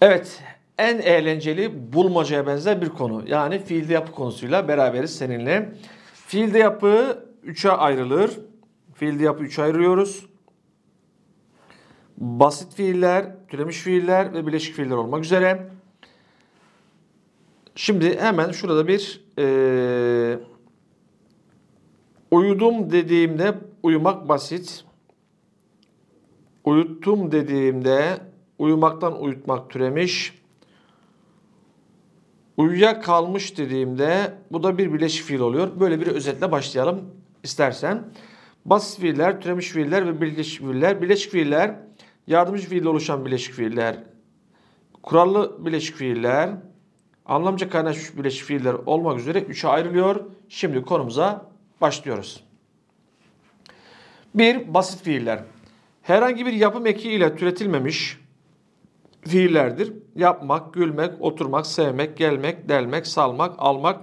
Evet, en eğlenceli bulmacaya benzer bir konu. Yani fiilde yapı konusuyla beraberiz seninle. Fiilde yapı 3'e ayrılır. Fiilde yapı 3'e ayırıyoruz. Basit fiiller, türemiş fiiller ve bileşik fiiller olmak üzere. Şimdi hemen şurada bir e, uyudum dediğimde uyumak basit. Uyuttum dediğimde uyumaktan uyutmak türemiş. kalmış dediğimde bu da bir bileşik fiil oluyor. Böyle bir özetle başlayalım istersen. Basit fiiller, türemiş fiiller ve birleşik fiiller. Birleşik fiiller yardımcı fiille oluşan birleşik fiiller. Kurallı birleşik fiiller, anlamca kaynaşmış birleşik fiiller olmak üzere üçe ayrılıyor. Şimdi konumuza başlıyoruz. Bir Basit fiiller herhangi bir yapım eki ile türetilmemiş fiillerdir. Yapmak, gülmek, oturmak, sevmek, gelmek, delmek, salmak, almak,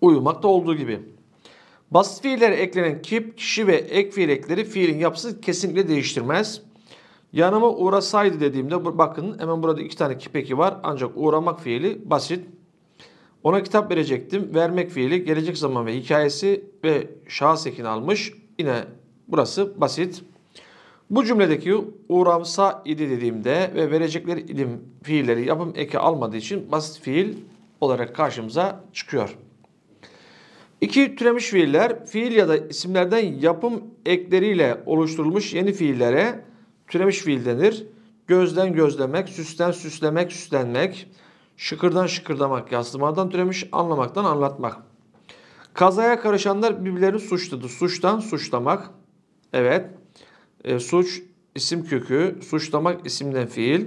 uyumak da olduğu gibi. Basit fiillere eklenen kip, kişi ve ek fiil ekleri fiilin yapısını kesinlikle değiştirmez. Yanıma uğrasaydı dediğimde bakın hemen burada iki tane kip eki var. Ancak uğramak fiili basit. Ona kitap verecektim. Vermek fiili gelecek zaman ve hikayesi ve şahıs ekini almış. Yine Burası basit. Bu cümledeki uğramsa idi dediğimde ve verecekleri idim fiilleri yapım eki almadığı için basit fiil olarak karşımıza çıkıyor. İki türemiş fiiller fiil ya da isimlerden yapım ekleriyle oluşturulmuş yeni fiillere türemiş fiil denir. Gözden gözlemek, süsten süslemek, süslenmek, şıkırdan şıkırdamak, yaslamadan türemiş, anlamaktan anlatmak. Kazaya karışanlar birbirlerini suçladı. Suçtan suçlamak, Evet. E, suç isim kökü, suçlamak isimden fiil.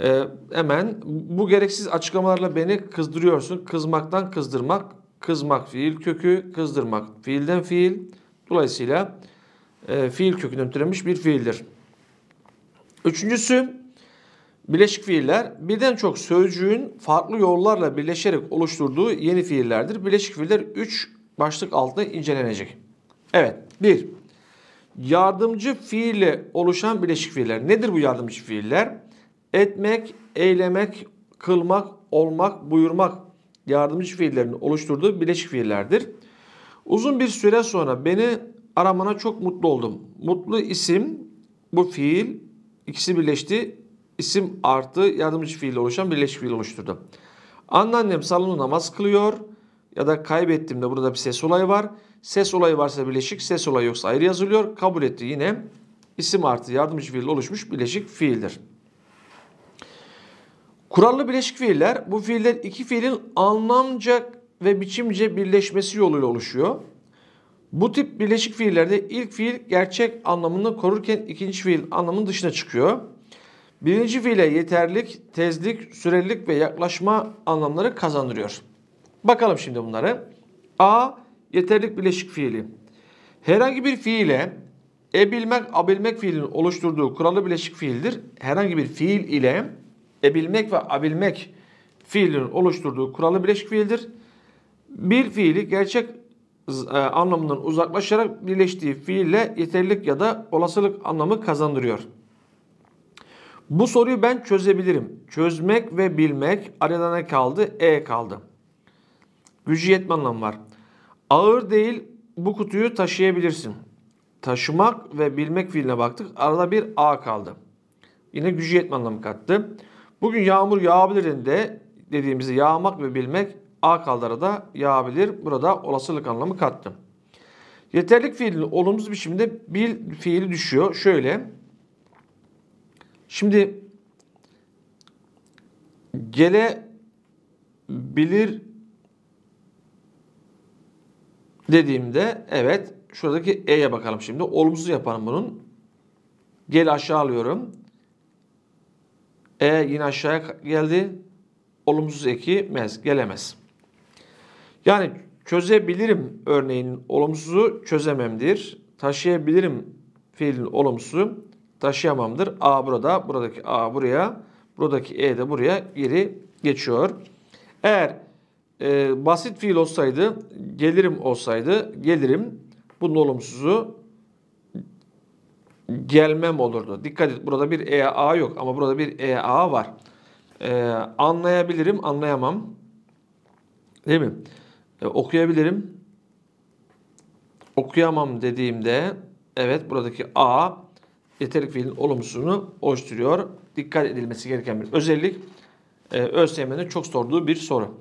E, hemen bu gereksiz açıklamalarla beni kızdırıyorsun. Kızmaktan kızdırmak, kızmak fiil kökü, kızdırmak fiilden fiil. Dolayısıyla e, fiil kökünden türemiş bir fiildir. Üçüncüsü bileşik fiiller birden çok sözcüğün farklı yollarla birleşerek oluşturduğu yeni fiillerdir. Bileşik fiiller 3 başlık altında incelenecek. Evet 1 yardımcı fiille oluşan bileşik fiiller. Nedir bu yardımcı fiiller? Etmek, eylemek, kılmak, olmak, buyurmak yardımcı fiillerin oluşturduğu bileşik fiillerdir. Uzun bir süre sonra beni aramana çok mutlu oldum. Mutlu isim bu fiil ikisi birleşti. İsim artı yardımcı fiille oluşan birleşik fiil oluşturdu. Anneannem salonu namaz kılıyor ya da kaybettiğimde burada bir ses olayı var. Ses olayı varsa bileşik, ses olayı yoksa ayrı yazılıyor. Kabul etti yine isim artı yardımcı fiil oluşmuş bileşik fiildir. Kurallı bileşik fiiller bu fiiller iki fiilin anlamca ve biçimce birleşmesi yoluyla oluşuyor. Bu tip birleşik fiillerde ilk fiil gerçek anlamını korurken ikinci fiil anlamının dışına çıkıyor. Birinci fiile yeterlik, tezlik, sürelilik ve yaklaşma anlamları kazandırıyor. Bakalım şimdi bunları. A yeterlik bileşik fiili. Herhangi bir fiile ebilmek, abilmek fiilinin oluşturduğu kuralı bileşik fiildir. Herhangi bir fiil ile ebilmek ve abilmek fiilinin oluşturduğu kuralı bileşik fiildir. Bir fiili gerçek e, anlamından uzaklaşarak birleştiği fiille yeterlik ya da olasılık anlamı kazandırıyor. Bu soruyu ben çözebilirim. Çözmek ve bilmek arada ne kaldı? E kaldı. Gücü yetme anlamı var. Ağır değil bu kutuyu taşıyabilirsin. Taşımak ve bilmek fiiline baktık. Arada bir A kaldı. Yine gücü yetme anlamı kattı. Bugün yağmur yağabilirinde dediğimizi yağmak ve bilmek A kaldı da yağabilir. Burada olasılık anlamı kattım. Yeterlik fiilini olumsuz biçimde bil fiili düşüyor. Şöyle. Şimdi gelebilir dediğimde evet şuradaki E'ye bakalım şimdi. Olumsuz yapalım bunun. Gel aşağı alıyorum. E yine aşağıya geldi. Olumsuz eki mez gelemez. Yani çözebilirim örneğinin olumsuzu çözememdir. Taşıyabilirim fiilin olumsuzu taşıyamamdır. A burada, buradaki A buraya, buradaki E de buraya geri geçiyor. Eğer e, basit fiil olsaydı gelirim olsaydı gelirim bunun olumsuzu gelmem olurdu. Dikkat et burada bir EA yok ama burada bir EA var. E, anlayabilirim anlayamam. Değil mi? E, okuyabilirim. Okuyamam dediğimde evet buradaki A yeterlik fiilin olumsuzunu oluşturuyor. Dikkat edilmesi gereken bir özellik. Ee, ÖSYM'nin çok sorduğu bir soru.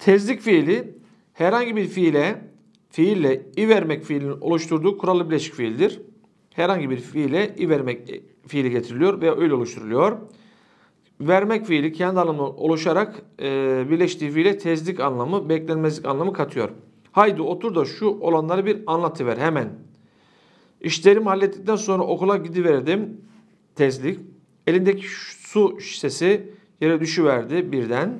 Tezlik fiili herhangi bir fiile fiille i vermek fiilinin oluşturduğu kurallı bileşik fiildir. Herhangi bir fiile i vermek fiili getiriliyor ve öyle oluşturuluyor. Vermek fiili kendi anlamı oluşarak e, birleştiği fiile tezlik anlamı, beklenmezlik anlamı katıyor. Haydi otur da şu olanları bir anlatıver hemen. İşlerimi hallettikten sonra okula gidiverdim. Tezlik. Elindeki su şişesi yere düşüverdi birden.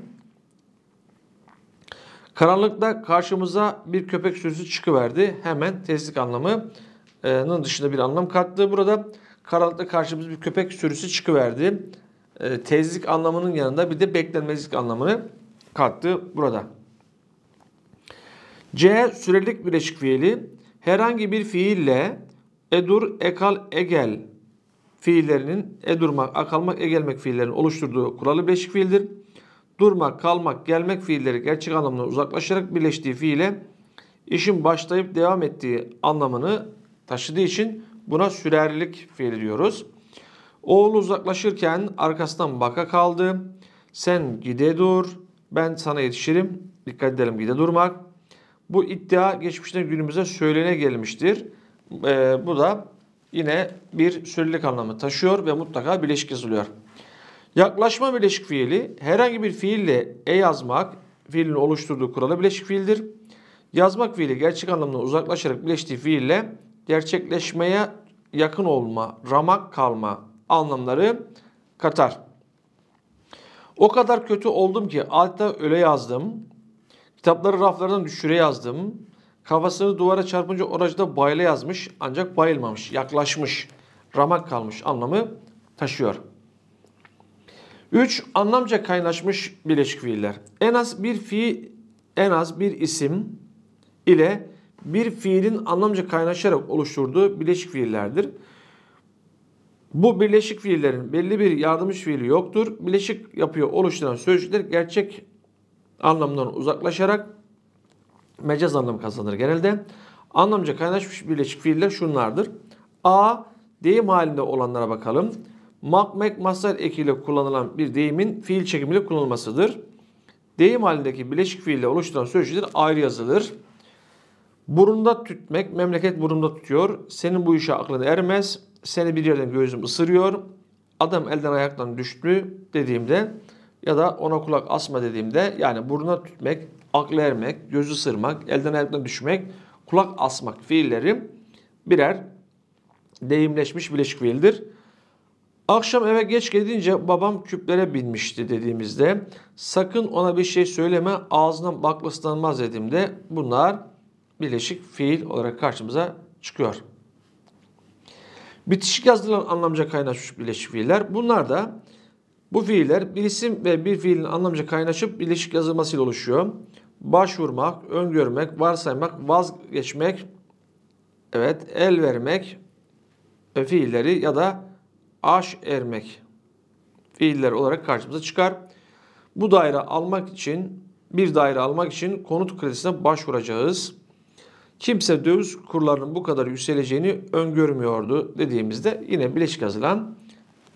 Karanlıkta karşımıza bir köpek sürüsü çıkıverdi. Hemen tezlik anlamının dışında bir anlam kattı. Burada karanlıkta karşımıza bir köpek sürüsü çıkıverdi. Ee, tezlik anlamının yanında bir de beklenmezlik anlamını kattı burada. C. Sürelik bileşik fiili. Herhangi bir fiille edur, ekal, egel fiillerinin edurmak, akalmak, egelmek fiillerinin oluşturduğu kuralı bileşik fiildir durmak, kalmak, gelmek fiilleri gerçek anlamda uzaklaşarak birleştiği fiile işin başlayıp devam ettiği anlamını taşıdığı için buna sürerlik fiili diyoruz. Oğlu uzaklaşırken arkasından baka kaldı. Sen gide dur, ben sana yetişirim. Dikkat edelim gide durmak. Bu iddia geçmişten günümüze söylene gelmiştir. Ee, bu da yine bir sürerlik anlamı taşıyor ve mutlaka birleşik yazılıyor. Yaklaşma bileşik fiili herhangi bir fiille e yazmak fiilin oluşturduğu kuralı bileşik fiildir. Yazmak fiili gerçek anlamda uzaklaşarak bileştiği fiille gerçekleşmeye yakın olma, ramak kalma anlamları katar. O kadar kötü oldum ki altta öle yazdım. Kitapları raflardan düşüre yazdım. Kafasını duvara çarpınca oracıda bayla yazmış ancak bayılmamış, yaklaşmış, ramak kalmış anlamı taşıyor. 3. Anlamca kaynaşmış bileşik fiiller. En az bir fiil, en az bir isim ile bir fiilin anlamca kaynaşarak oluşturduğu bileşik fiillerdir. Bu birleşik fiillerin belli bir yardımcı fiili yoktur. Bileşik yapıyı oluşturan sözcükler gerçek anlamdan uzaklaşarak mecaz anlam kazanır genelde. Anlamca kaynaşmış birleşik fiiller şunlardır. A. Deyim halinde olanlara bakalım makmek mastar ekiyle kullanılan bir deyimin fiil çekimiyle kullanılmasıdır. Deyim halindeki bileşik fiille oluşturan sözcükler ayrı yazılır. Burunda tütmek, memleket burunda tutuyor. Senin bu işe aklın ermez. Seni bir yerden gözüm ısırıyor. Adam elden ayaktan düştü dediğimde ya da ona kulak asma dediğimde yani buruna tütmek, aklı ermek, gözü ısırmak, elden ayaktan düşmek, kulak asmak fiilleri birer deyimleşmiş bileşik fiildir. Akşam eve geç gelince babam küplere binmişti dediğimizde sakın ona bir şey söyleme ağzından baklaslanmaz dediğimde bunlar birleşik fiil olarak karşımıza çıkıyor. Bitişik yazılan anlamca kaynaşmış birleşik fiiller. Bunlar da bu fiiller bir isim ve bir fiilin anlamca kaynaşıp birleşik yazılmasıyla oluşuyor. Başvurmak, öngörmek, varsaymak, vazgeçmek, evet el vermek ve fiilleri ya da aş ermek fiiller olarak karşımıza çıkar. Bu daire almak için bir daire almak için konut kredisine başvuracağız. Kimse döviz kurlarının bu kadar yükseleceğini öngörmüyordu dediğimizde yine bileşik hazırlan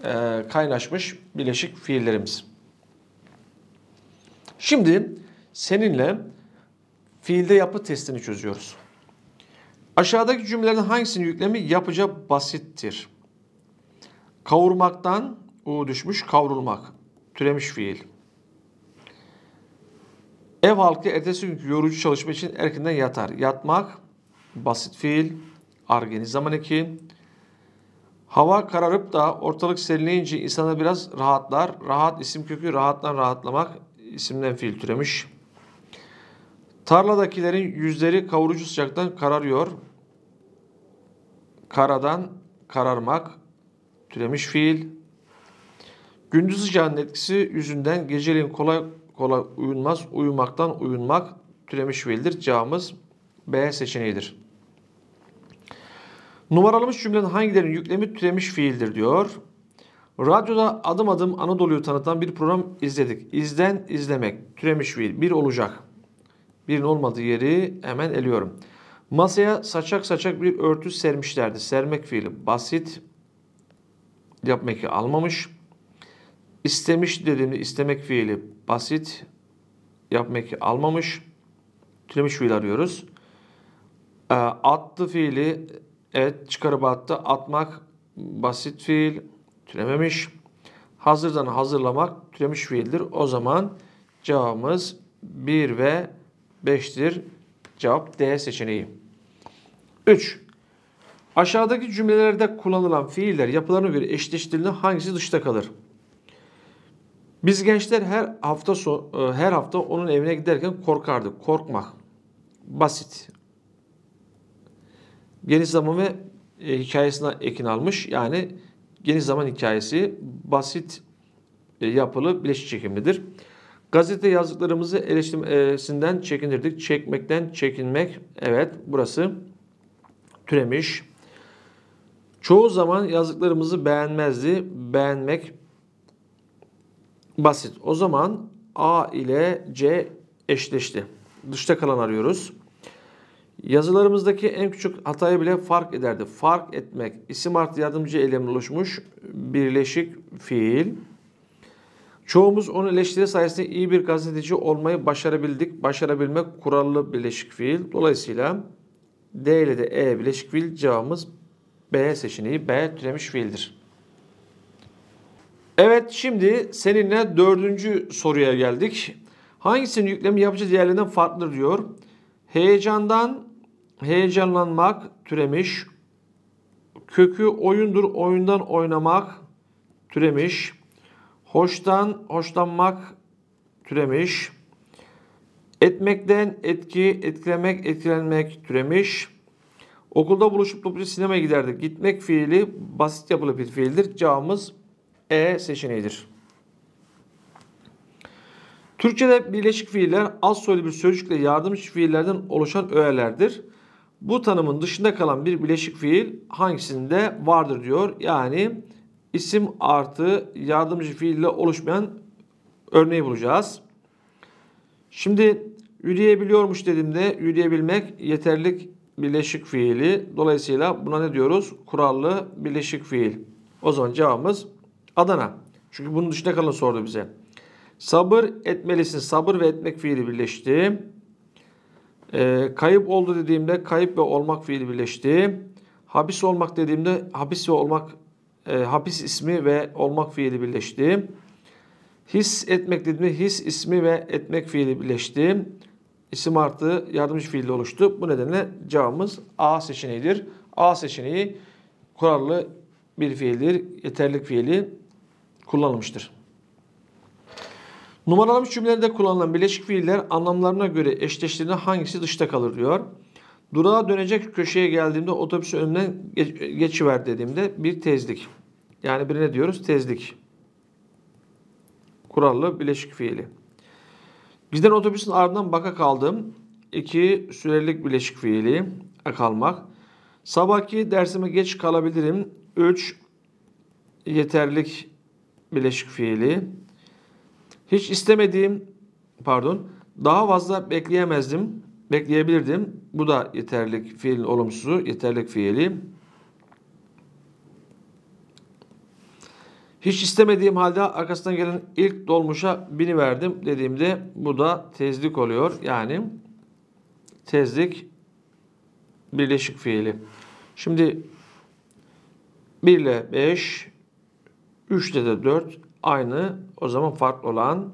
e, kaynaşmış bileşik fiillerimiz. Şimdi seninle fiilde yapı testini çözüyoruz. Aşağıdaki cümlelerin hangisinin yüklemi yapıca basittir? Kavurmaktan u düşmüş kavrulmak. Türemiş fiil. Ev halkı ertesi günkü yorucu çalışma için erkenden yatar. Yatmak basit fiil. Argeniz zaman eki. Hava kararıp da ortalık serinleyince insana biraz rahatlar. Rahat isim kökü rahatlan rahatlamak isimden fiil türemiş. Tarladakilerin yüzleri kavurucu sıcaktan kararıyor. Karadan kararmak. Türemiş fiil. Gündüz sıcağının etkisi yüzünden geceliğin kolay kolay uyunmaz. Uyumaktan uyunmak türemiş fiildir. Cevabımız B seçeneğidir. Numaralanmış cümlenin hangilerinin yüklemi türemiş fiildir diyor. Radyoda adım adım Anadolu'yu tanıtan bir program izledik. İzden izlemek türemiş fiil. Bir olacak. Birin olmadığı yeri hemen eliyorum. Masaya saçak saçak bir örtü sermişlerdi. Sermek fiili basit yapmak almamış. İstemiş dediğimde istemek fiili basit. Yapmak almamış. Türemiş fiil arıyoruz. E, ee, attı fiili evet çıkarıp attı. Atmak basit fiil. Türememiş. Hazırdan hazırlamak türemiş fiildir. O zaman cevabımız 1 ve 5'tir. Cevap D seçeneği. 3. Aşağıdaki cümlelerde kullanılan fiiller yapılarına göre eşleştirildiğinde hangisi dışta kalır? Biz gençler her hafta so e, her hafta onun evine giderken korkardık. Korkmak. Basit. Geniş zaman ve e, hikayesine ekin almış. Yani geniş zaman hikayesi basit e, yapılı bileşik çekimlidir. Gazete yazdıklarımızı eleştirmesinden çekinirdik. Çekmekten çekinmek. Evet burası türemiş. Çoğu zaman yazdıklarımızı beğenmezdi. Beğenmek basit. O zaman A ile C eşleşti. Dışta kalan arıyoruz. Yazılarımızdaki en küçük hatayı bile fark ederdi. Fark etmek. isim artı yardımcı eylemle oluşmuş birleşik fiil. Çoğumuz onun eleştiri sayesinde iyi bir gazeteci olmayı başarabildik. Başarabilmek kurallı birleşik fiil. Dolayısıyla D ile de E birleşik fiil cevabımız B seçeneği B türemiş fiildir. Evet şimdi seninle dördüncü soruya geldik. Hangisinin yüklemi yapıcı diğerlerinden farklıdır diyor. Heyecandan heyecanlanmak türemiş. Kökü oyundur oyundan oynamak türemiş. Hoştan hoşlanmak türemiş. Etmekten etki, etkilemek, etkilenmek türemiş. Okulda buluşup topluca sinemaya giderdik. Gitmek fiili basit yapılı bir fiildir. Cevabımız E seçeneğidir. Türkçe'de birleşik fiiller az soylu bir sözcükle yardımcı fiillerden oluşan öğelerdir. Bu tanımın dışında kalan bir bileşik fiil hangisinde vardır diyor. Yani isim artı yardımcı fiille oluşmayan örneği bulacağız. Şimdi yürüyebiliyormuş dediğimde yürüyebilmek yeterlik birleşik fiili. Dolayısıyla buna ne diyoruz? Kurallı birleşik fiil. O zaman cevabımız Adana. Çünkü bunun dışında kalın sordu bize. Sabır etmelisin. Sabır ve etmek fiili birleşti. E, kayıp oldu dediğimde kayıp ve olmak fiili birleşti. Hapis olmak dediğimde hapis ve olmak e, hapis ismi ve olmak fiili birleşti. His etmek dediğimde his ismi ve etmek fiili birleşti isim artı yardımcı fiille oluştu. Bu nedenle cevabımız A seçeneğidir. A seçeneği kurallı bir fiildir. Yeterlik fiili kullanılmıştır. Numaralanmış cümlelerde kullanılan bileşik fiiller anlamlarına göre eşleştiğinde hangisi dışta kalır diyor. Durağa dönecek köşeye geldiğimde otobüsü önümden geç, geçiver dediğimde bir tezlik. Yani birine diyoruz tezlik. Kurallı bileşik fiili. Giden otobüsün ardından baka kaldım. İki sürelik bileşik fiili kalmak. Sabahki dersime geç kalabilirim. Üç yeterlik bileşik fiili. Hiç istemediğim pardon daha fazla bekleyemezdim. Bekleyebilirdim. Bu da yeterlik fiilin olumsuzu. Yeterlik fiili. Hiç istemediğim halde arkasından gelen ilk dolmuşa bini verdim dediğimde bu da tezlik oluyor. Yani tezlik birleşik fiili. Şimdi 1 ile 5, 3 ile de 4 aynı o zaman farklı olan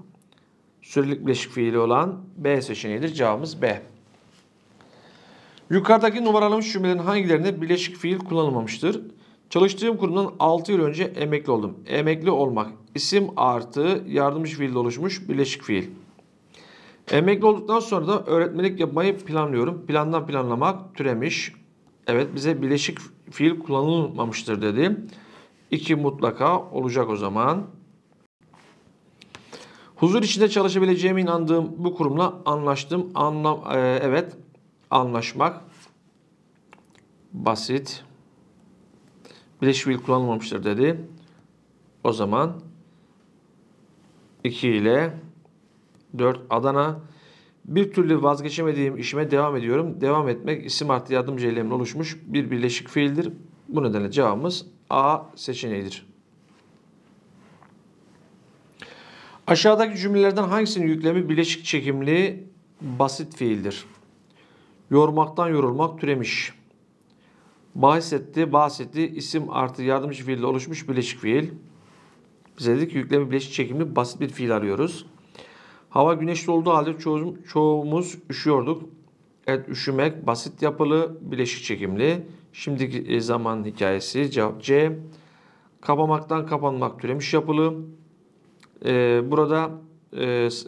sürelik birleşik fiili olan B seçeneğidir. Cevabımız B. Yukarıdaki numaralanmış cümlelerin hangilerinde birleşik fiil kullanılmamıştır? Çalıştığım kurumdan 6 yıl önce emekli oldum. Emekli olmak isim artı yardımcı fiil oluşmuş bileşik fiil. Emekli olduktan sonra da öğretmenlik yapmayı planlıyorum. Plandan planlamak türemiş. Evet bize bileşik fiil kullanılmamıştır dedi. İki mutlaka olacak o zaman. Huzur içinde çalışabileceğime inandığım bu kurumla anlaştım. Anla e, evet anlaşmak basit birleşik fiil kullanılmamıştır dedi. O zaman 2 ile 4 Adana. Bir türlü vazgeçemediğim işime devam ediyorum. Devam etmek isim artı yardımcı eylemle oluşmuş bir birleşik fiildir. Bu nedenle cevabımız A seçeneğidir. Aşağıdaki cümlelerden hangisinin yüklemi birleşik çekimli basit fiildir? Yormaktan yorulmak türemiş bahsetti, bahsetti isim artı yardımcı fiille oluşmuş bileşik fiil. Bize dedik yükleme bileşik çekimli basit bir fiil arıyoruz. Hava güneşli olduğu halde çoğumuz, çoğumuz üşüyorduk. Evet üşümek basit yapılı bileşik çekimli. Şimdiki e, zaman hikayesi cevap C. Kapamaktan kapanmak türemiş yapılı. Ee, burada e,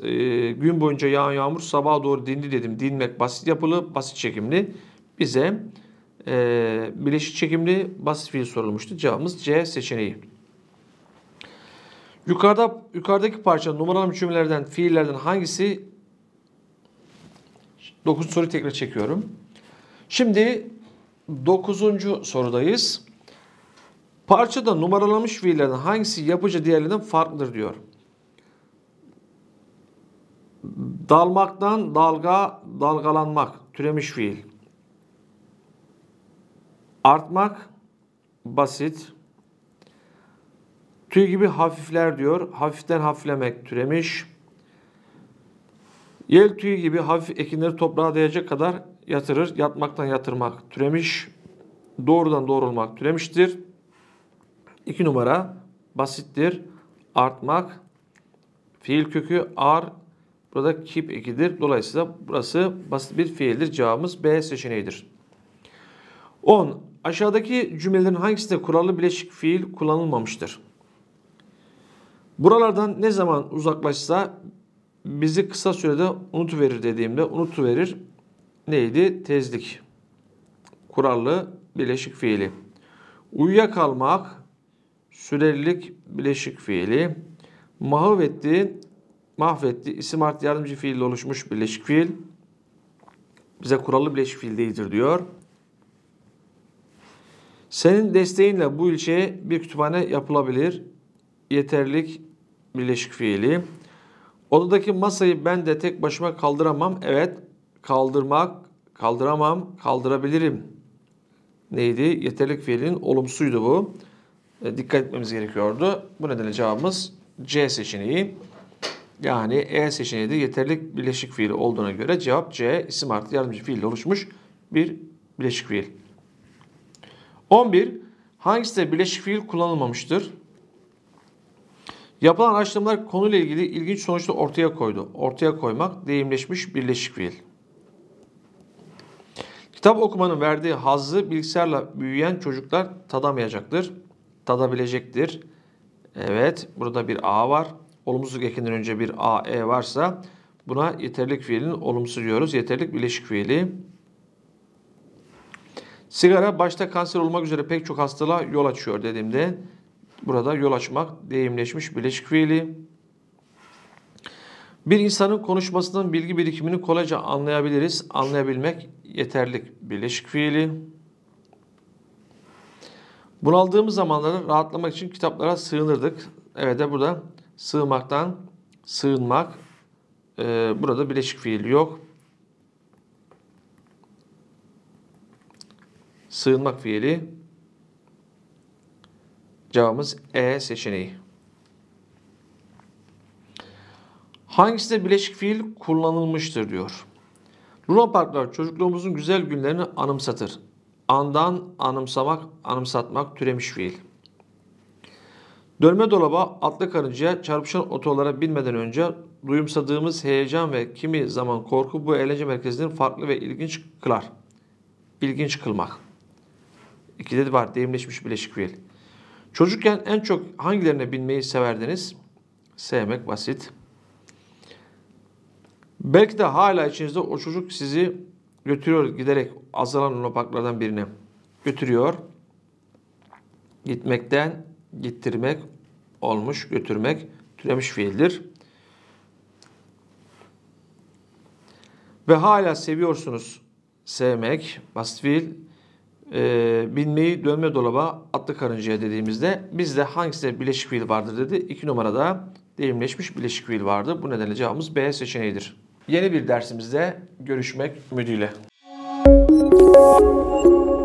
e, gün boyunca yağan yağmur sabaha doğru dindi dedim. Dinmek basit yapılı, basit çekimli. Bize e, bileşik çekimli basit fiil sorulmuştu. Cevabımız C seçeneği. Yukarıda yukarıdaki parça numaralı cümlelerden fiillerden hangisi 9 soruyu tekrar çekiyorum. Şimdi 9. sorudayız. Parçada numaralanmış fiillerden hangisi yapıcı diğerlerinden farklıdır diyor. Dalmaktan dalga, dalgalanmak, türemiş fiil. Artmak basit. Tüy gibi hafifler diyor. Hafiften hafiflemek türemiş. Yel tüyü gibi hafif ekinleri toprağa değecek kadar yatırır. Yatmaktan yatırmak türemiş. Doğrudan doğrulmak türemiştir. 2 numara basittir. Artmak fiil kökü ar burada kip ekidir. Dolayısıyla burası basit bir fiildir. Cevabımız B seçeneğidir. 10. Aşağıdaki cümlelerin hangisinde kurallı bileşik fiil kullanılmamıştır? Buralardan ne zaman uzaklaşsa bizi kısa sürede unutuverir dediğimde unutuverir neydi? Tezlik. Kurallı bileşik fiili. Uyuyakalmak sürelilik bileşik fiili. Mahvetti, mahvetti isim artı yardımcı fiil oluşmuş bileşik fiil. Bize kurallı bileşik fiil değildir diyor. Senin desteğinle bu ilçeye bir kütüphane yapılabilir. Yeterlik birleşik fiili. Odadaki masayı ben de tek başıma kaldıramam. Evet kaldırmak, kaldıramam, kaldırabilirim. Neydi? Yeterlik fiilinin olumsuydu bu. E, dikkat etmemiz gerekiyordu. Bu nedenle cevabımız C seçeneği. Yani E seçeneği de yeterlik birleşik fiil olduğuna göre cevap C isim artı yardımcı fiil oluşmuş bir bileşik fiil. 11. Hangisinde birleşik fiil kullanılmamıştır? Yapılan araştırmalar konuyla ilgili ilginç sonuçları ortaya koydu. Ortaya koymak deyimleşmiş birleşik fiil. Kitap okumanın verdiği hazzı bilgisayarla büyüyen çocuklar tadamayacaktır. Tadabilecektir. Evet burada bir A var. Olumsuz ekinden önce bir A, E varsa buna yeterlik fiilinin olumsuz diyoruz. Yeterlik birleşik fiili. Sigara başta kanser olmak üzere pek çok hastalığa yol açıyor dediğimde burada yol açmak deyimleşmiş bileşik fiili. Bir insanın konuşmasının bilgi birikimini kolayca anlayabiliriz. Anlayabilmek yeterlik bileşik fiili. Bunaldığımız zamanları rahatlamak için kitaplara sığınırdık. Evet de burada sığmaktan sığınmak. Ee, burada bileşik fiil yok. Sığınmak fiili. Cevabımız E seçeneği. Hangisinde bileşik fiil kullanılmıştır diyor. Luna Parklar çocukluğumuzun güzel günlerini anımsatır. Andan anımsamak, anımsatmak türemiş fiil. Dönme dolaba, atlı karıncaya, çarpışan otolara binmeden önce duyumsadığımız heyecan ve kimi zaman korku bu eğlence merkezinin farklı ve ilginç kılar. İlginç kılmak. İkide var deyimleşmiş bileşik fiil. Çocukken en çok hangilerine binmeyi severdiniz? Sevmek basit. Belki de hala içinizde o çocuk sizi götürüyor giderek azalan lunaparklardan birine. Götürüyor. Gitmekten gittirmek olmuş, götürmek türemiş fiildir. Ve hala seviyorsunuz. Sevmek, basit fiil e, binmeyi dönme dolaba atlı karıncaya dediğimizde bizde hangisinde bileşik fiil vardır dedi. 2 numarada deyimleşmiş bileşik fiil vardı. Bu nedenle cevabımız B seçeneğidir. Yeni bir dersimizde görüşmek ümidiyle. Müzik